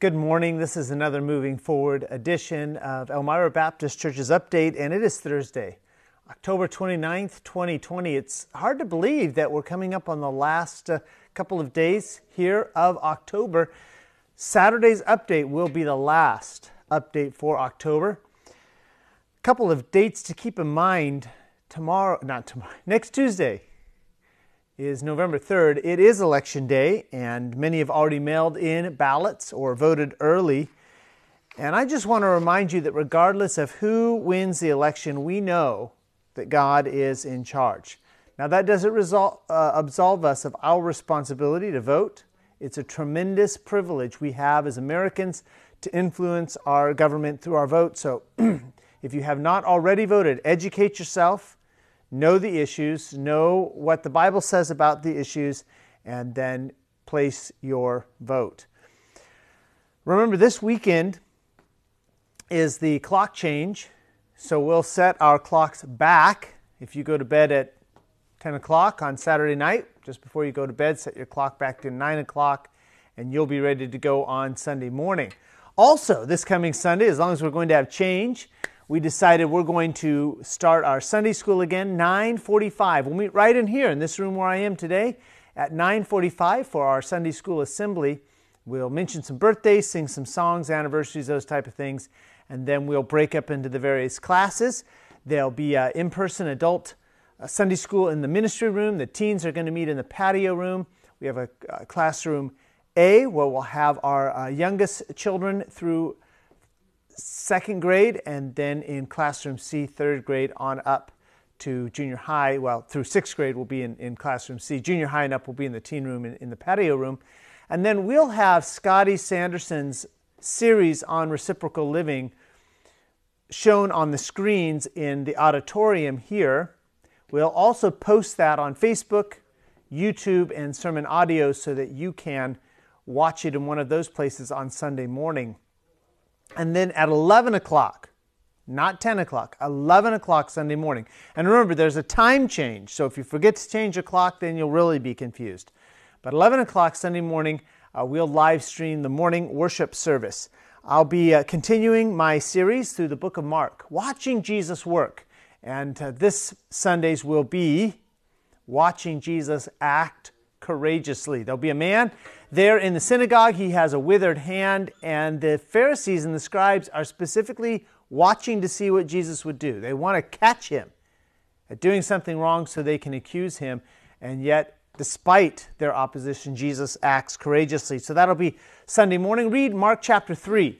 Good morning. This is another Moving Forward edition of Elmira Baptist Church's Update, and it is Thursday, October 29th, 2020. It's hard to believe that we're coming up on the last uh, couple of days here of October. Saturday's update will be the last update for October. A couple of dates to keep in mind tomorrow, not tomorrow, next Tuesday, is November 3rd. It is election day, and many have already mailed in ballots or voted early. And I just want to remind you that regardless of who wins the election, we know that God is in charge. Now, that doesn't result, uh, absolve us of our responsibility to vote. It's a tremendous privilege we have as Americans to influence our government through our vote. So, if you have not already voted, educate yourself know the issues, know what the Bible says about the issues, and then place your vote. Remember, this weekend is the clock change, so we'll set our clocks back. If you go to bed at 10 o'clock on Saturday night, just before you go to bed, set your clock back to 9 o'clock, and you'll be ready to go on Sunday morning. Also, this coming Sunday, as long as we're going to have change, we decided we're going to start our Sunday school again 9:45. We'll meet right in here in this room where I am today at 9:45 for our Sunday school assembly. We'll mention some birthdays, sing some songs, anniversaries, those type of things, and then we'll break up into the various classes. There'll be in-person adult uh, Sunday school in the ministry room. The teens are going to meet in the patio room. We have a, classroom A where we'll have our uh, youngest children through second grade, and then in classroom C, third grade on up to junior high. Well, through sixth grade will be in, in classroom C. Junior high and up will be in the teen room in, in the patio room. And then we'll have Scotty Sanderson's series on reciprocal living shown on the screens in the auditorium here. We'll also post that on Facebook, YouTube, and Sermon Audio so that you can watch it in one of those places on Sunday morning. And then at 11 o'clock, not 10 o'clock, 11 o'clock Sunday morning. And remember, there's a time change. So if you forget to change the clock, then you'll really be confused. But 11 o'clock Sunday morning, uh, we'll live stream the morning worship service. I'll be uh, continuing my series through the book of Mark, watching Jesus work. And uh, this Sundays will be watching Jesus act courageously. There'll be a man there in the synagogue. He has a withered hand, and the Pharisees and the scribes are specifically watching to see what Jesus would do. They want to catch him at doing something wrong so they can accuse him. And yet, despite their opposition, Jesus acts courageously. So that'll be Sunday morning. Read Mark chapter 3.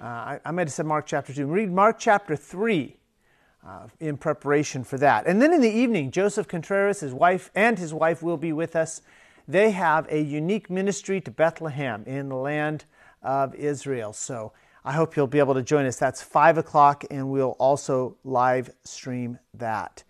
Uh, I, I might have said Mark chapter 2. Read Mark chapter 3 uh, in preparation for that. And then in the evening, Joseph Contreras, his wife, and his wife will be with us. They have a unique ministry to Bethlehem in the land of Israel. So I hope you'll be able to join us. That's 5 o'clock, and we'll also live stream that.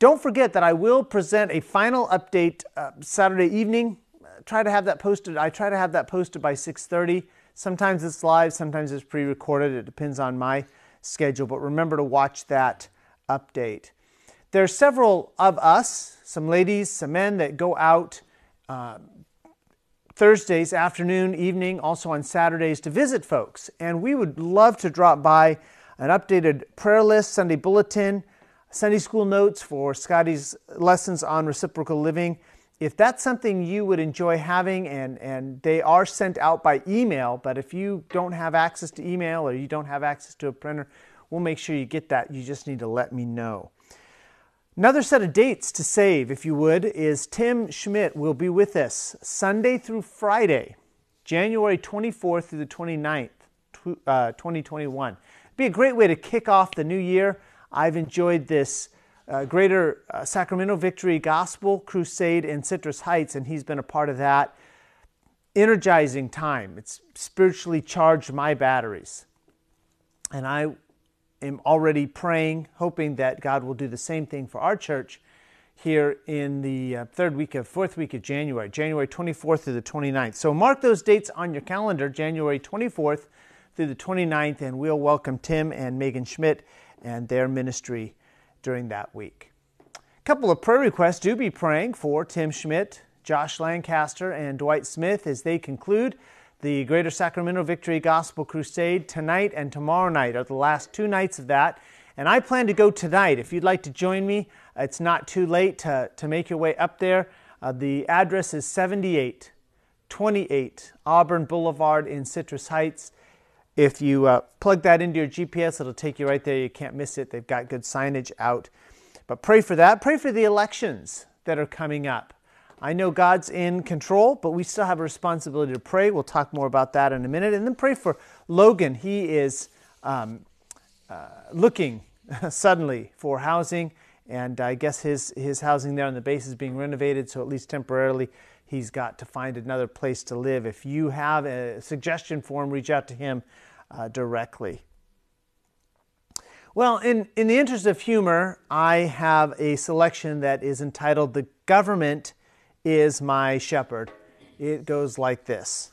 Don't forget that I will present a final update uh, Saturday evening. Uh, try to have that posted. I try to have that posted by 6:30. Sometimes it's live, sometimes it's pre-recorded. It depends on my schedule, but remember to watch that update. There are several of us, some ladies, some men, that go out uh, Thursdays afternoon, evening, also on Saturdays to visit folks. And we would love to drop by an updated prayer list, Sunday bulletin, Sunday school notes for Scotty's lessons on reciprocal living if that's something you would enjoy having, and, and they are sent out by email, but if you don't have access to email or you don't have access to a printer, we'll make sure you get that. You just need to let me know. Another set of dates to save, if you would, is Tim Schmidt will be with us Sunday through Friday, January 24th through the 29th, uh, 2021. It'd be a great way to kick off the new year. I've enjoyed this uh, Greater uh, Sacramento Victory Gospel Crusade in Citrus Heights, and he's been a part of that. Energizing time. It's spiritually charged my batteries. And I am already praying, hoping that God will do the same thing for our church here in the uh, third week of fourth week of January, January 24th through the 29th. So mark those dates on your calendar, January 24th through the 29th, and we'll welcome Tim and Megan Schmidt and their ministry during that week. A couple of prayer requests do be praying for Tim Schmidt, Josh Lancaster, and Dwight Smith as they conclude the Greater Sacramento Victory Gospel Crusade tonight and tomorrow night are the last two nights of that. And I plan to go tonight. If you'd like to join me, it's not too late to, to make your way up there. Uh, the address is 7828 Auburn Boulevard in Citrus Heights. If you uh, plug that into your GPS, it'll take you right there. You can't miss it. They've got good signage out. But pray for that. Pray for the elections that are coming up. I know God's in control, but we still have a responsibility to pray. We'll talk more about that in a minute. And then pray for Logan. He is um, uh, looking suddenly for housing, and I guess his, his housing there on the base is being renovated, so at least temporarily he's got to find another place to live. If you have a suggestion for him, reach out to him uh, directly. Well, in, in the interest of humor, I have a selection that is entitled The Government is My Shepherd. It goes like this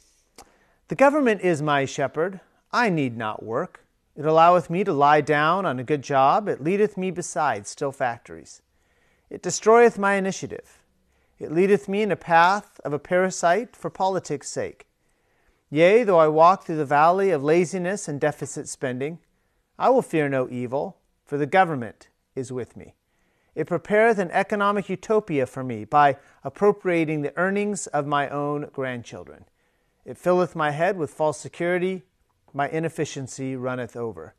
The government is my shepherd. I need not work. It alloweth me to lie down on a good job. It leadeth me beside still factories. It destroyeth my initiative. It leadeth me in a path of a parasite for politics' sake. Yea, though I walk through the valley of laziness and deficit spending, I will fear no evil, for the government is with me. It prepareth an economic utopia for me by appropriating the earnings of my own grandchildren. It filleth my head with false security, my inefficiency runneth over.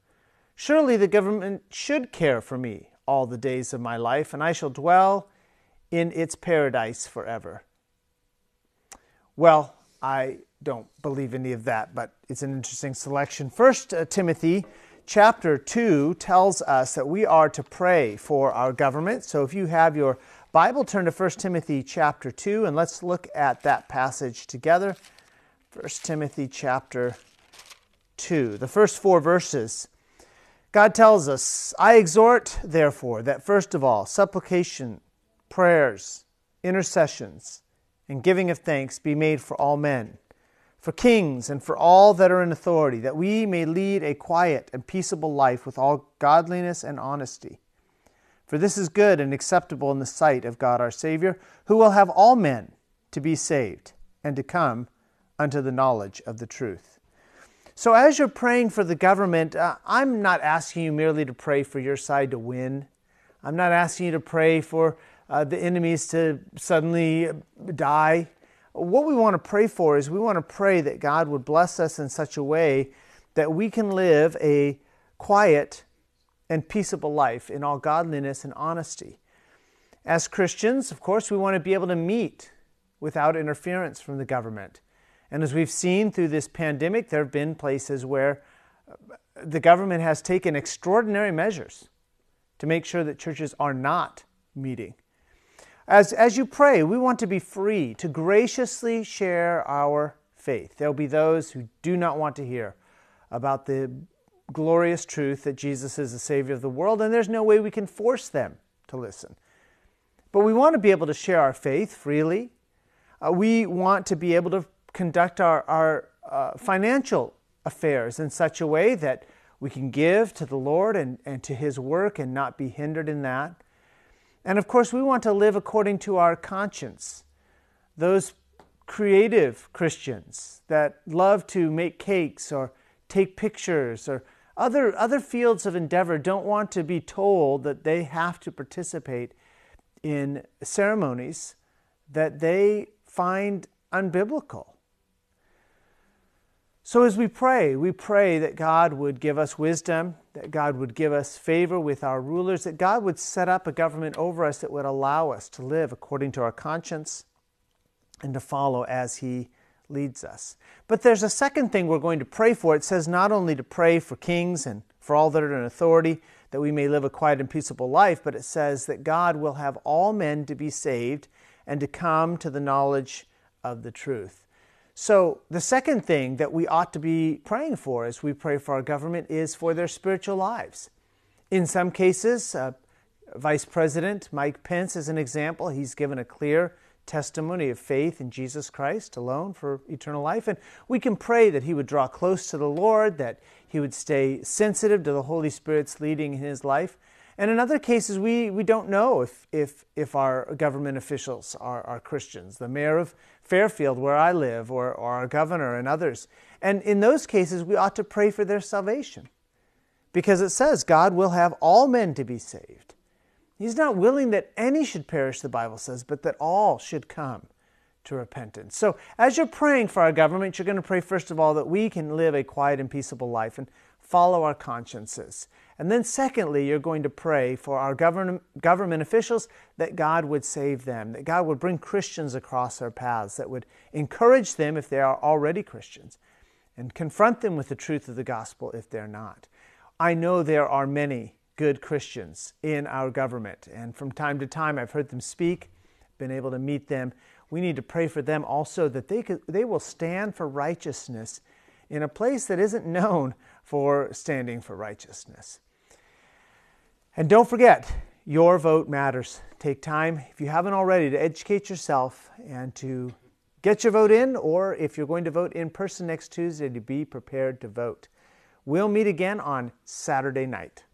Surely the government should care for me all the days of my life, and I shall dwell in its paradise forever. Well, I don't believe any of that, but it's an interesting selection. First uh, Timothy chapter 2 tells us that we are to pray for our government. So if you have your Bible, turn to 1 Timothy chapter 2 and let's look at that passage together. 1 Timothy chapter 2, the first four verses. God tells us, I exhort, therefore, that first of all, supplication, prayers, intercessions, and giving of thanks be made for all men, for kings, and for all that are in authority, that we may lead a quiet and peaceable life with all godliness and honesty. For this is good and acceptable in the sight of God our Savior, who will have all men to be saved and to come unto the knowledge of the truth. So, as you're praying for the government, uh, I'm not asking you merely to pray for your side to win. I'm not asking you to pray for uh, the enemies to suddenly die. What we want to pray for is we want to pray that God would bless us in such a way that we can live a quiet and peaceable life in all godliness and honesty. As Christians, of course, we want to be able to meet without interference from the government. And as we've seen through this pandemic, there have been places where uh, the government has taken extraordinary measures to make sure that churches are not meeting. As, as you pray, we want to be free to graciously share our faith. There'll be those who do not want to hear about the glorious truth that Jesus is the Savior of the world, and there's no way we can force them to listen. But we want to be able to share our faith freely. Uh, we want to be able to conduct our, our uh, financial affairs in such a way that we can give to the Lord and, and to His work and not be hindered in that. And of course, we want to live according to our conscience. Those creative Christians that love to make cakes or take pictures or other, other fields of endeavor don't want to be told that they have to participate in ceremonies that they find unbiblical. So as we pray, we pray that God would give us wisdom that God would give us favor with our rulers, that God would set up a government over us that would allow us to live according to our conscience and to follow as He leads us. But there's a second thing we're going to pray for. It says not only to pray for kings and for all that are in authority, that we may live a quiet and peaceable life, but it says that God will have all men to be saved and to come to the knowledge of the truth. So, the second thing that we ought to be praying for as we pray for our government is for their spiritual lives. In some cases, uh, Vice President Mike Pence is an example. He's given a clear testimony of faith in Jesus Christ alone for eternal life. And we can pray that he would draw close to the Lord, that he would stay sensitive to the Holy Spirit's leading in his life. And in other cases, we, we don't know if, if, if our government officials are, are Christians, the mayor of Fairfield, where I live, or, or our governor and others. And in those cases, we ought to pray for their salvation because it says God will have all men to be saved. He's not willing that any should perish, the Bible says, but that all should come to repentance. So, as you're praying for our government, you're going to pray, first of all, that we can live a quiet and peaceable life and follow our consciences. And then, secondly, you're going to pray for our government officials that God would save them, that God would bring Christians across their paths, that would encourage them if they are already Christians, and confront them with the truth of the gospel if they're not. I know there are many good Christians in our government, and from time to time I've heard them speak, been able to meet them. We need to pray for them also that they, could, they will stand for righteousness in a place that isn't known for standing for righteousness. And don't forget, your vote matters. Take time, if you haven't already, to educate yourself and to get your vote in, or if you're going to vote in person next Tuesday, to be prepared to vote. We'll meet again on Saturday night.